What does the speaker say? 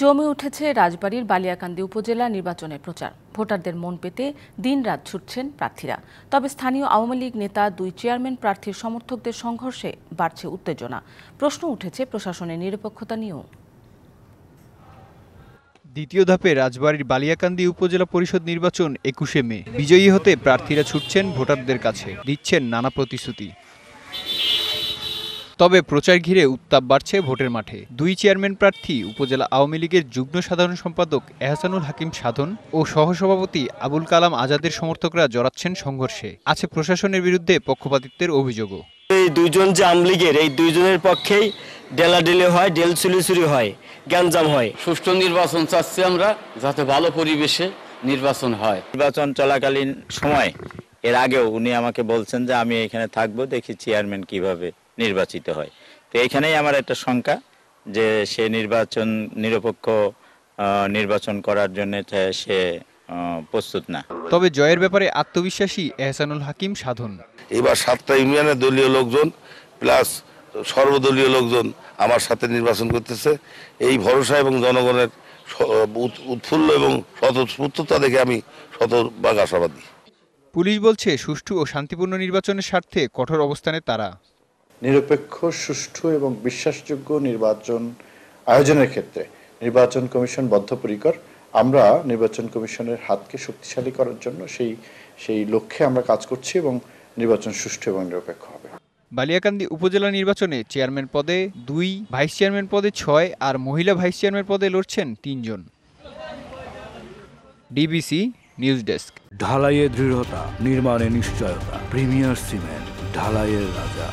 জমে উঠেছে রাজবাড়ির বালিয়াকান্দি উপজেলা নির্বাচনের প্রচার ভোটারদের মন পেতে দিন রাত ছুটছেন প্রার্থীরা তবে স্থানীয় আওয়ামী লীগ নেতা দুই চেয়ারম্যান প্রার্থীর সমর্থকদের সংঘর্ষে বাড়ছে উত্তেজনা প্রশ্ন উঠেছে প্রশাসনের নিরপেক্ষতা নিয়েও দ্বিতীয় ধাপে রাজবাড়ির বালিয়াকান্দি উপজেলা পরিষদ নির্বাচন একুশে মে বিজয়ী হতে প্রার্থীরা ছুটছেন ভোটারদের কাছে দিচ্ছেন নানা প্রতিশ্রুতি তবে প্রচার ঘিরে উত্তাপ বাড়ছে ভোটের মাঠে দুই চেয়ারম্যান প্রার্থী উপজেলা আওয়ামী লীগের যুগ্ম সাধারণ সম্পাদক এহসানুল হাকিম সাধন ও সহসভাপতি আবুল কালাম আজাদের সমর্থকরা জড়াচ্ছেন সংঘর্ষে আছে প্রশাসনের বিরুদ্ধে পক্ষপাতিত্বের অভিযোগও এই দুইজন যে লীগের এই দুইজনের পক্ষেই ডেলাডেলে হয় ডেল চুরি হয় গ্যাঞ্জাম হয় সুষ্ঠু নির্বাচন চাচ্ছি আমরা যাতে ভালো পরিবেশে নির্বাচন হয় নির্বাচন চলাকালীন সময় এর আগেও উনি আমাকে বলছেন যে আমি এখানে থাকবো দেখি চেয়ারম্যান কিভাবে নির্বাচিত হয় তো এখানেই আমার একটা শঙ্কা যে সে নির্বাচন নিরপেক্ষ নির্বাচন করার জন্য সে প্রস্তুত না তবে জয়ের ব্যাপারে আত্মবিশ্বাসী এহসানুল হাকিম সাধন এবার সাতটা ইউনিয়নের দলীয় লোকজন প্লাস সর্বদলীয় লোকজন আমার সাথে নির্বাচন করতেছে এই ভরসা এবং জনগণের উৎফুল্ল এবং স্বতঃস্ফূর্ততা দেখে আমি শতভাগ আশাবাদী পুলিশ বলছে সুষ্ঠু ও শান্তিপূর্ণ নির্বাচনের স্বার্থে কঠোর অবস্থানে তারা নিরপেক্ষ সুষ্ঠু এবং বিশ্বাসযোগ্য নির্বাচন আয়োজনের ক্ষেত্রে নির্বাচন কমিশন বদ্ধপরিকর আমরা নির্বাচন কমিশনের হাতকে শক্তিশালী করার জন্য সেই সেই লক্ষ্যে আমরা কাজ করছি এবং নির্বাচন সুষ্ঠু এবং নিরপেক্ষ হবে বালিয়াকান্দি উপজেলা নির্বাচনে চেয়ারম্যান পদে দুই ভাইস চেয়ারম্যান পদে ছয় আর মহিলা ভাইস চেয়ারম্যান পদে লড়ছেন তিনজন ডিবিসি নিউজ ডেস্ক ঢালাইয়ের দৃঢ়তা নির্মাণে নিশ্চয়তা প্রিমিয়ার সিমেন্ট ঢালাইয়ের রাজা